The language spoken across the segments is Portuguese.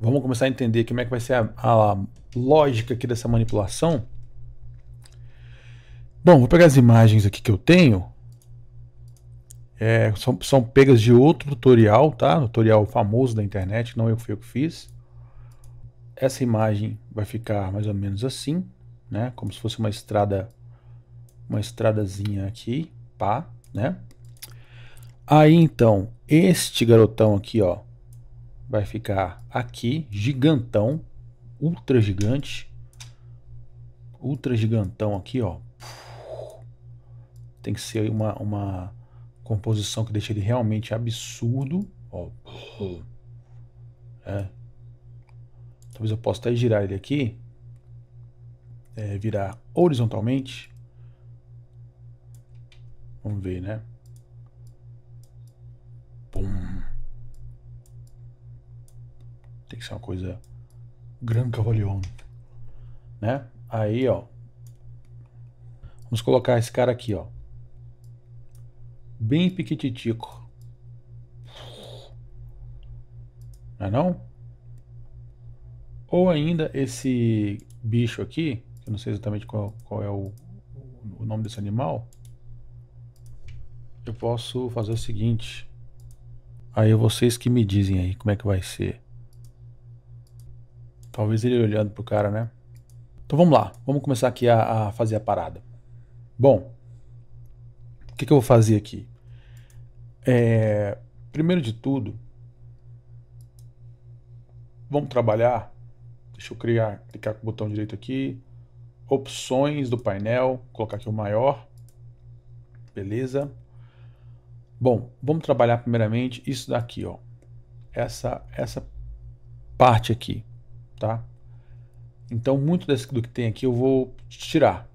vamos começar a entender como é que vai ser a, a lógica aqui dessa manipulação. Bom, vou pegar as imagens aqui que eu tenho. É, são, são, pegas de outro tutorial, tá? tutorial famoso da internet, não eu fui eu que fiz. Essa imagem vai ficar mais ou menos assim, né? Como se fosse uma estrada, uma estradazinha aqui, pá, né? Aí então, este garotão aqui, ó, vai ficar aqui, gigantão, ultra gigante, ultra gigantão aqui, ó. Tem que ser uma, uma composição que deixa ele realmente absurdo, ó. É. Talvez eu possa até girar ele aqui, é, virar horizontalmente. Vamos ver, né? Pum. Tem que ser uma coisa Gran cavaleiro, né? Aí, ó. Vamos colocar esse cara aqui, ó. Bem piquititico. Não é não? Ou ainda esse bicho aqui, que eu não sei exatamente qual, qual é o, o nome desse animal. Eu posso fazer o seguinte. Aí vocês que me dizem aí como é que vai ser. Talvez ele olhando pro cara, né? Então vamos lá, vamos começar aqui a, a fazer a parada. Bom, o que, que eu vou fazer aqui? É, primeiro de tudo, vamos trabalhar. Deixa eu criar, clicar com o botão direito aqui. Opções do painel, colocar aqui o maior. Beleza. Bom, vamos trabalhar primeiramente isso daqui, ó. Essa, essa parte aqui tá? Então, muito desse, do que tem aqui eu vou tirar,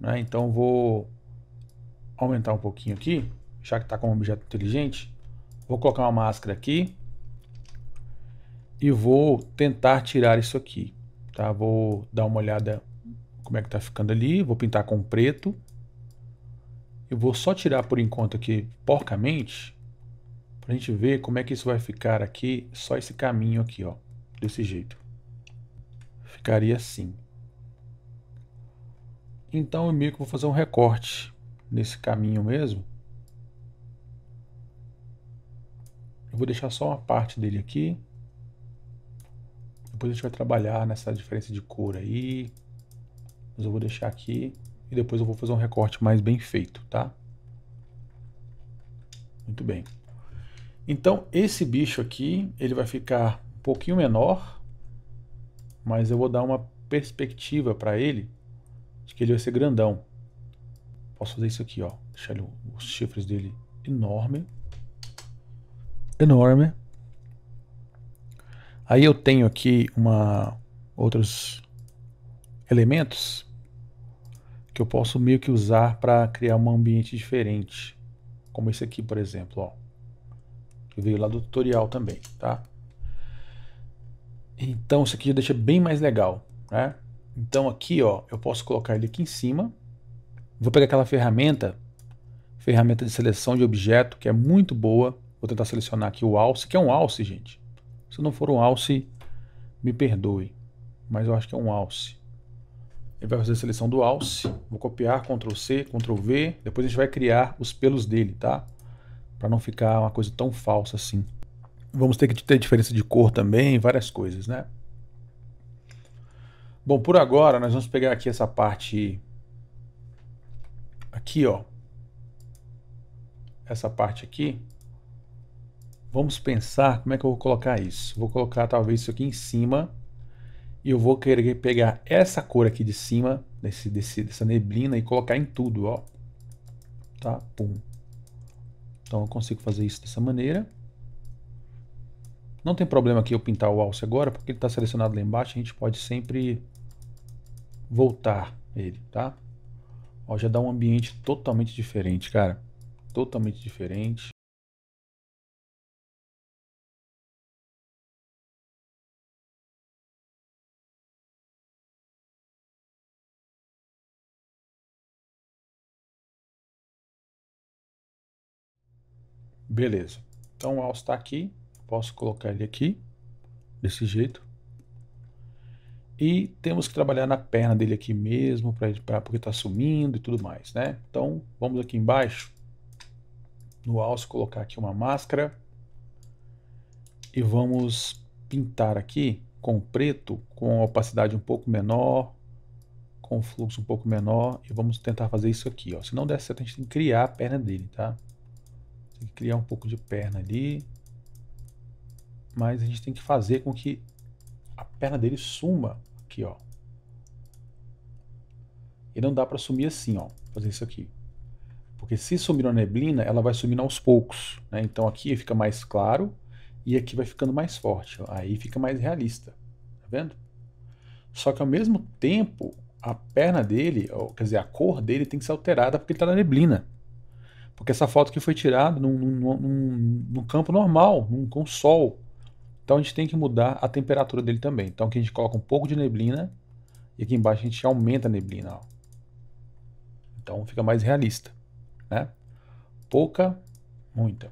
né? Então, vou aumentar um pouquinho aqui, já que está um objeto inteligente. Vou colocar uma máscara aqui e vou tentar tirar isso aqui, tá? Vou dar uma olhada como é que está ficando ali, vou pintar com preto. Eu vou só tirar por enquanto aqui porcamente, para a gente ver como é que isso vai ficar aqui, só esse caminho aqui, ó, desse jeito ficaria assim. Então eu meio que vou fazer um recorte nesse caminho mesmo. Eu vou deixar só uma parte dele aqui. Depois a gente vai trabalhar nessa diferença de cor aí. Mas eu vou deixar aqui e depois eu vou fazer um recorte mais bem feito, tá? Muito bem. Então esse bicho aqui, ele vai ficar um pouquinho menor mas eu vou dar uma perspectiva para ele de que ele vai ser grandão. Posso fazer isso aqui, ó. Deixar ele, os chifres dele enorme. Enorme. Aí eu tenho aqui uma outros elementos que eu posso meio que usar para criar um ambiente diferente, como esse aqui, por exemplo, ó, que veio lá do tutorial também, tá? Então isso aqui já deixa bem mais legal, né? Então aqui, ó, eu posso colocar ele aqui em cima. Vou pegar aquela ferramenta, ferramenta de seleção de objeto, que é muito boa. Vou tentar selecionar aqui o alce, que é um alce, gente. Se não for um alce, me perdoe, mas eu acho que é um alce. Ele vai fazer a seleção do alce, vou copiar, Ctrl C, Ctrl V, depois a gente vai criar os pelos dele, tá? Para não ficar uma coisa tão falsa assim. Vamos ter que ter diferença de cor também, várias coisas, né? Bom, por agora nós vamos pegar aqui essa parte aqui, ó. Essa parte aqui. Vamos pensar como é que eu vou colocar isso. Vou colocar talvez isso aqui em cima. E eu vou querer pegar essa cor aqui de cima, desse, desse, dessa neblina, e colocar em tudo, ó. Tá? Pum. Então eu consigo fazer isso dessa maneira. Não tem problema aqui eu pintar o alce agora, porque ele está selecionado lá embaixo, a gente pode sempre voltar ele, tá? Ó, já dá um ambiente totalmente diferente, cara. Totalmente diferente. Beleza. Então o alce está aqui, Posso colocar ele aqui, desse jeito. E temos que trabalhar na perna dele aqui mesmo, pra, pra porque está sumindo e tudo mais, né? Então, vamos aqui embaixo, no alce, colocar aqui uma máscara. E vamos pintar aqui com preto, com opacidade um pouco menor, com fluxo um pouco menor. E vamos tentar fazer isso aqui, ó. Se não der certo, a gente tem que criar a perna dele, tá? Tem que criar um pouco de perna ali mas a gente tem que fazer com que a perna dele suma aqui, ó. E não dá para sumir assim, ó, fazer isso aqui. Porque se sumir na neblina, ela vai sumindo aos poucos, né? Então aqui fica mais claro e aqui vai ficando mais forte, aí fica mais realista, tá vendo? Só que ao mesmo tempo, a perna dele, quer dizer, a cor dele tem que ser alterada porque ele está na neblina. Porque essa foto que foi tirada num, num, num, num campo normal, num, com sol, então a gente tem que mudar a temperatura dele também. Então aqui a gente coloca um pouco de neblina e aqui embaixo a gente aumenta a neblina. Ó. Então fica mais realista, né? Pouca, muita.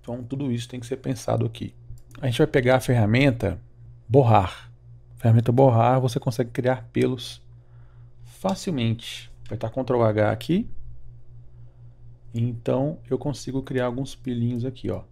Então tudo isso tem que ser pensado aqui. A gente vai pegar a ferramenta borrar. ferramenta borrar, você consegue criar pelos facilmente. Vai estar Ctrl H aqui. Então eu consigo criar alguns pelinhos aqui, ó.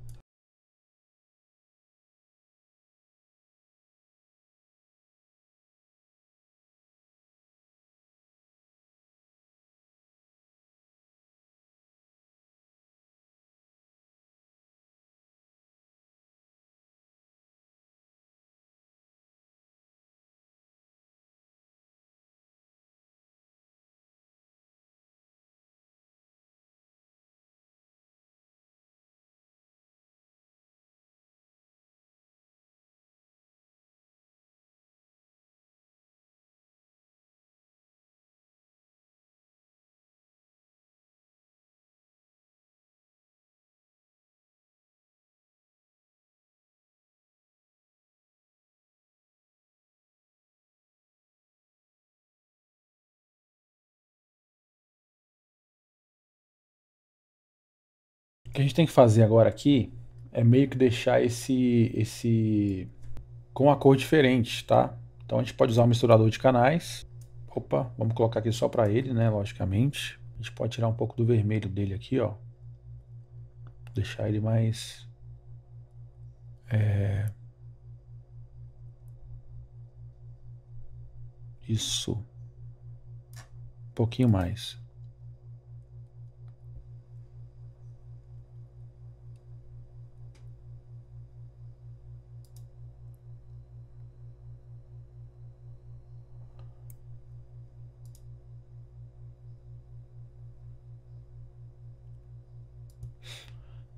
que a gente tem que fazer agora aqui é meio que deixar esse, esse com a cor diferente, tá? Então a gente pode usar o um misturador de canais. Opa, vamos colocar aqui só para ele, né? Logicamente. A gente pode tirar um pouco do vermelho dele aqui, ó. Deixar ele mais... É... Isso. Um pouquinho mais.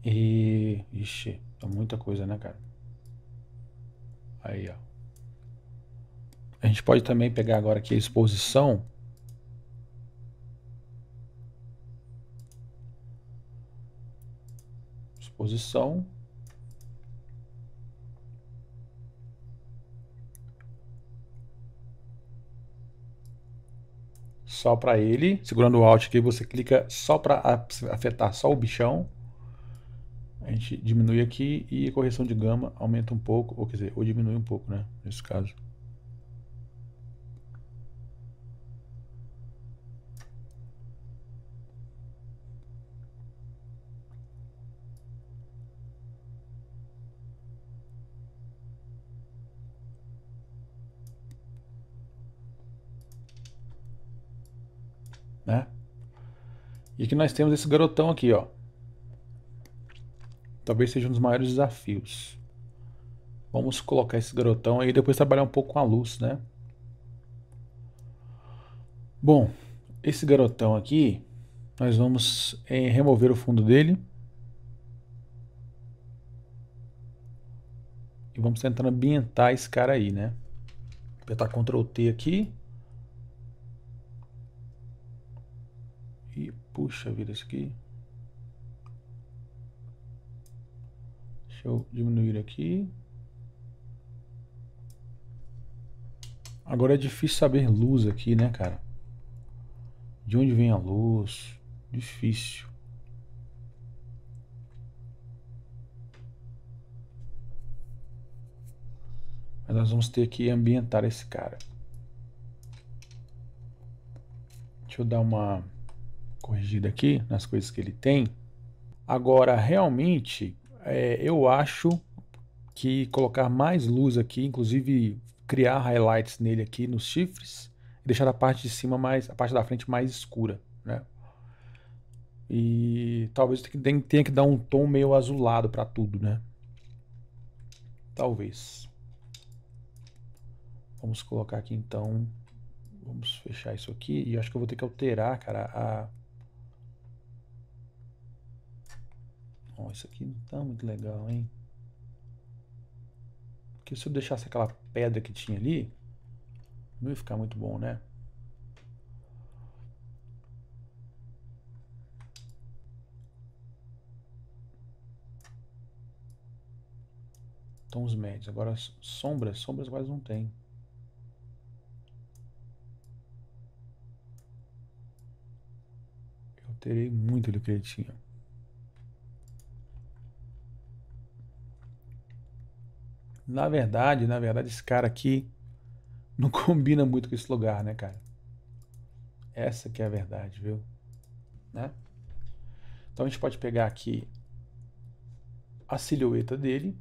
E. Ixi, é muita coisa, né, cara? Aí, ó. A gente pode também pegar agora aqui a exposição. Exposição. Só para ele. Segurando o Alt aqui, você clica só para afetar só o bichão a gente diminui aqui e a correção de gama aumenta um pouco, ou quer dizer, ou diminui um pouco, né, nesse caso. Né? E aqui nós temos esse garotão aqui, ó. Talvez seja um dos maiores desafios. Vamos colocar esse garotão aí e depois trabalhar um pouco com a luz, né? Bom, esse garotão aqui, nós vamos é, remover o fundo dele. E vamos tentar ambientar esse cara aí, né? Apertar Ctrl T aqui. E puxa vida isso aqui. Deixa eu diminuir aqui. Agora é difícil saber luz aqui, né, cara? De onde vem a luz? Difícil. Mas nós vamos ter que ambientar esse cara. Deixa eu dar uma corrigida aqui nas coisas que ele tem. Agora, realmente, é, eu acho que colocar mais luz aqui, inclusive criar highlights nele aqui nos chifres, deixar a parte de cima mais, a parte da frente mais escura, né? E talvez tenha que dar um tom meio azulado para tudo, né? Talvez. Vamos colocar aqui então. Vamos fechar isso aqui. E acho que eu vou ter que alterar, cara, a Ó, isso aqui não tá muito legal, hein? Porque se eu deixasse aquela pedra que tinha ali, não ia ficar muito bom, né? Tons então, médios. Agora sombras, sombras quase não tem. Eu terei muito do que ele tinha. Na verdade, na verdade, esse cara aqui não combina muito com esse lugar, né, cara? Essa que é a verdade, viu? Né? Então a gente pode pegar aqui a silhueta dele.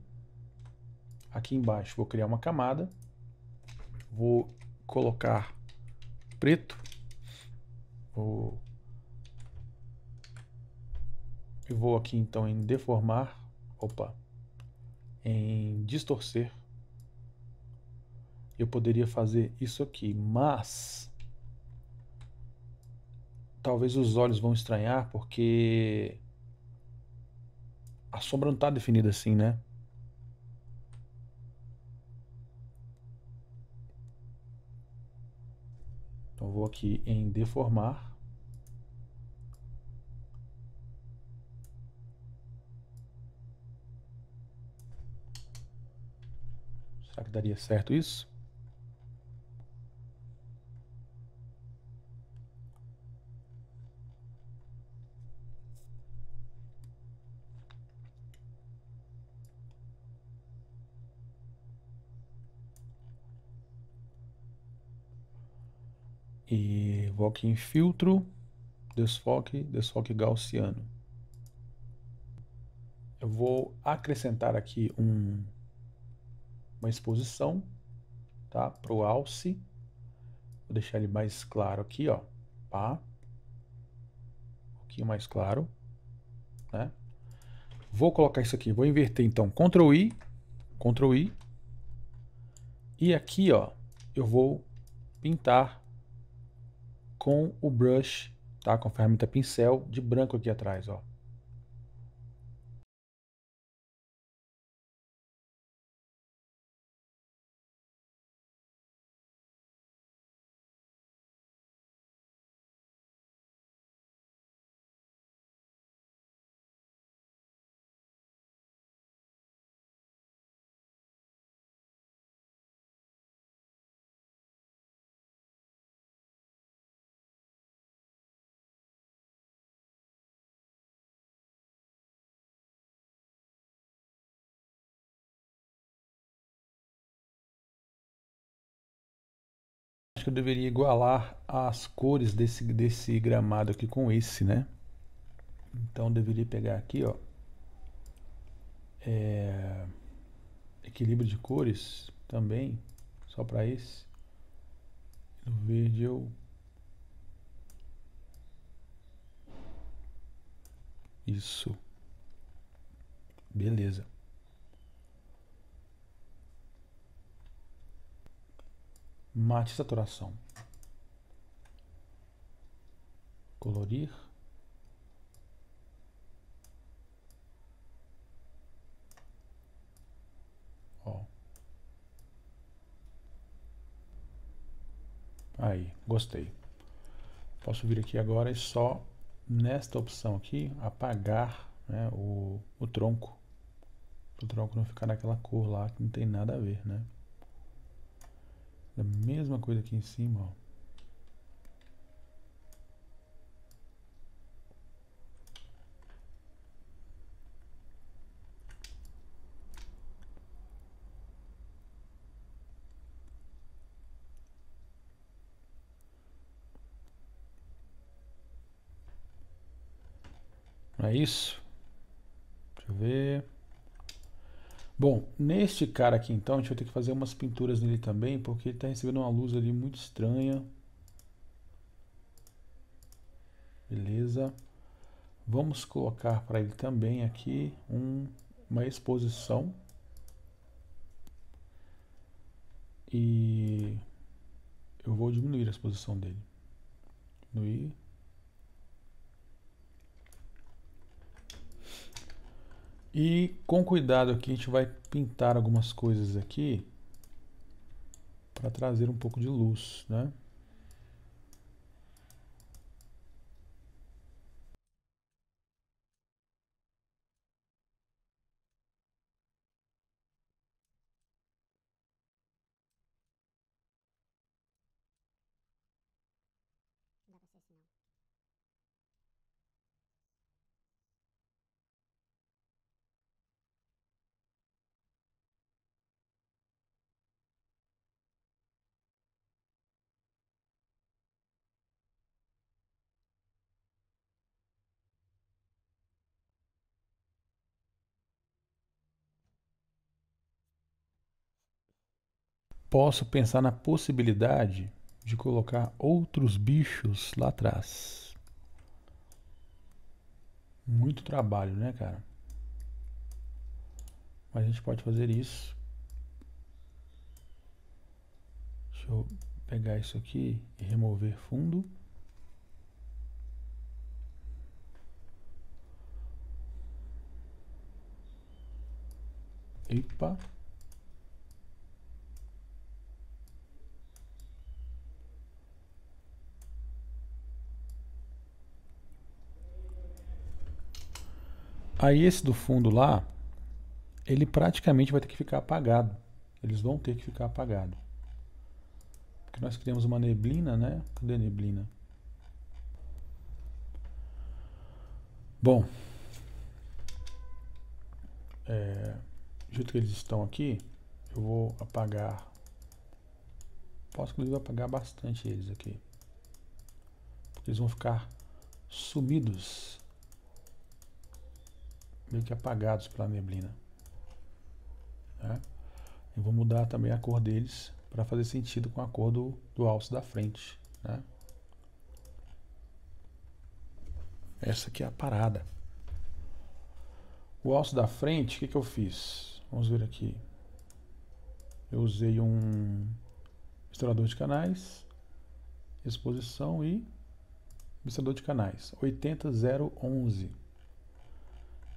Aqui embaixo vou criar uma camada. Vou colocar preto. Vou... Eu vou aqui então em deformar. Opa, em distorcer, eu poderia fazer isso aqui, mas talvez os olhos vão estranhar porque a sombra não está definida assim, né? Então vou aqui em deformar daria certo isso? E vou aqui em filtro, desfoque, desfoque gaussiano. Eu vou acrescentar aqui um uma exposição tá? para o alce. Vou deixar ele mais claro aqui, ó. Pá. Um pouquinho mais claro. Né? Vou colocar isso aqui. Vou inverter então. Ctrl I. Ctrl I. E aqui, ó, eu vou pintar com o brush, tá? Com a ferramenta pincel de branco aqui atrás, ó. que eu deveria igualar as cores desse, desse gramado aqui com esse, né? Então, deveria pegar aqui, ó. É, equilíbrio de cores também, só para esse. No verde eu... Isso. Beleza. mate saturação. Colorir. Ó. Aí, gostei. Posso vir aqui agora e só nesta opção aqui apagar né, o, o tronco. O tronco não ficar naquela cor lá que não tem nada a ver, né? É a mesma coisa aqui em cima, ó. é isso? Deixa eu ver. Bom, neste cara aqui então, a gente vai ter que fazer umas pinturas nele também, porque ele está recebendo uma luz ali muito estranha. Beleza. Vamos colocar para ele também aqui um, uma exposição. E eu vou diminuir a exposição dele. Diminuir. E com cuidado aqui a gente vai pintar algumas coisas aqui para trazer um pouco de luz, né? posso pensar na possibilidade de colocar outros bichos lá atrás. Muito trabalho, né, cara? Mas a gente pode fazer isso. Deixa eu pegar isso aqui e remover fundo. Epa. Aí esse do fundo lá, ele praticamente vai ter que ficar apagado. Eles vão ter que ficar apagado. Porque nós criamos uma neblina, né? Cadê a neblina? Bom. É, do jeito que eles estão aqui, eu vou apagar. Posso inclusive apagar bastante eles aqui. Porque eles vão ficar sumidos meio que apagados pela neblina. Né? Eu vou mudar também a cor deles para fazer sentido com a cor do, do alço da frente. Né? Essa aqui é a parada. O alço da frente, o que, que eu fiz? Vamos ver aqui. Eu usei um misturador de canais, exposição e misturador de canais. 80011.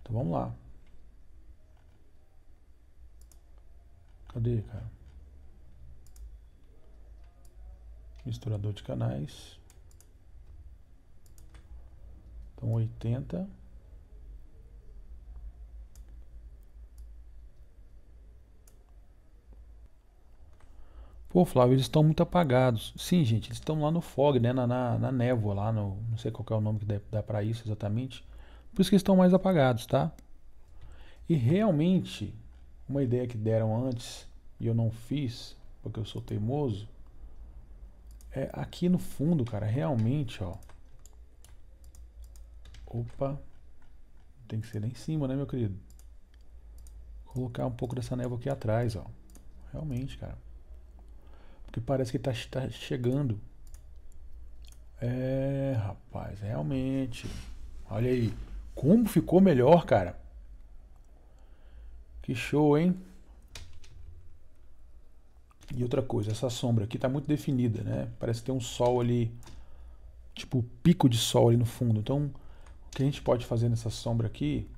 Então vamos lá. Cadê, cara? Misturador de canais. Então oitenta Pô, Flávio, eles estão muito apagados. Sim, gente, eles estão lá no fog, né? Na, na, na névoa, lá no. Não sei qual é o nome que dá, dá para isso exatamente. Por isso que eles estão mais apagados, tá? E realmente, uma ideia que deram antes e eu não fiz, porque eu sou teimoso, é aqui no fundo, cara, realmente, ó. Opa. Tem que ser lá em cima, né, meu querido? Colocar um pouco dessa névoa aqui atrás, ó. Realmente, cara. Porque parece que tá, tá chegando. É, rapaz, realmente. Olha aí. Como ficou melhor, cara. Que show, hein? E outra coisa, essa sombra aqui tá muito definida, né? Parece ter um sol ali, tipo pico de sol ali no fundo. Então, o que a gente pode fazer nessa sombra aqui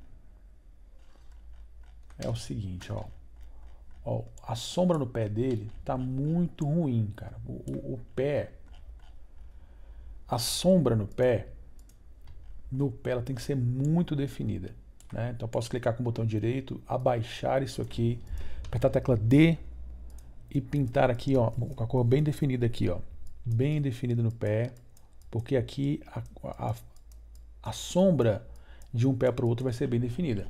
é o seguinte, ó. ó a sombra no pé dele tá muito ruim, cara. O, o, o pé, a sombra no pé no pé, ela tem que ser muito definida. Né? Então eu posso clicar com o botão direito, abaixar isso aqui, apertar a tecla D e pintar aqui ó, com a cor bem definida aqui, ó, bem definida no pé, porque aqui a, a, a sombra de um pé para o outro vai ser bem definida.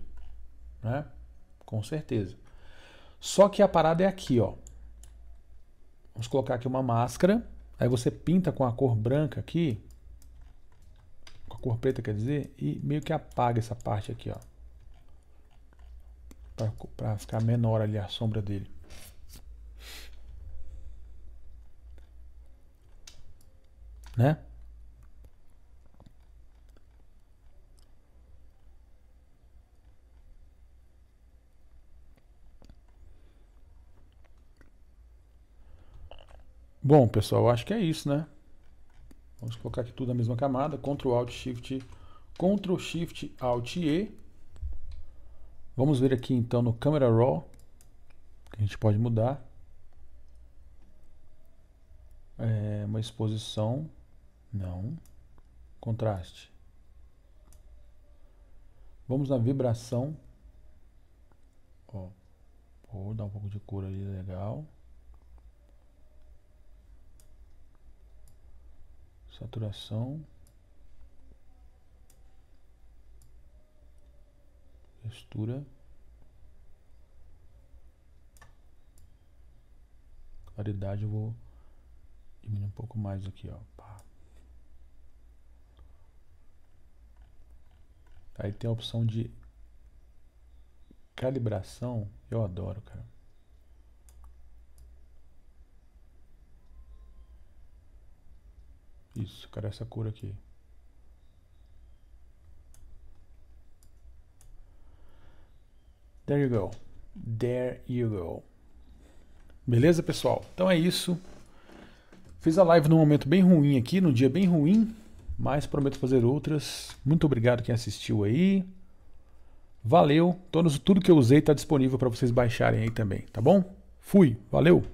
Né? Com certeza. Só que a parada é aqui, ó. Vamos colocar aqui uma máscara. Aí você pinta com a cor branca aqui, cor preta quer dizer, e meio que apaga essa parte aqui, ó. Pra, ficar menor ali a sombra dele. Né? Bom, pessoal, acho que é isso, né? Vamos colocar aqui tudo na mesma camada. Ctrl Alt Shift, Ctrl Shift Alt E. Vamos ver aqui então no Camera Raw, que a gente pode mudar. É uma exposição, não, contraste. Vamos na vibração, ó, vou dar um pouco de cor ali, legal. saturação, textura, claridade eu vou diminuir um pouco mais aqui, ó. Aí tem a opção de calibração, eu adoro, cara. Isso, cara essa cor aqui? There you go. There you go. Beleza, pessoal? Então é isso. Fiz a live num momento bem ruim aqui, num dia bem ruim, mas prometo fazer outras. Muito obrigado quem assistiu aí. Valeu. Todos, tudo que eu usei está disponível para vocês baixarem aí também, tá bom? Fui. Valeu.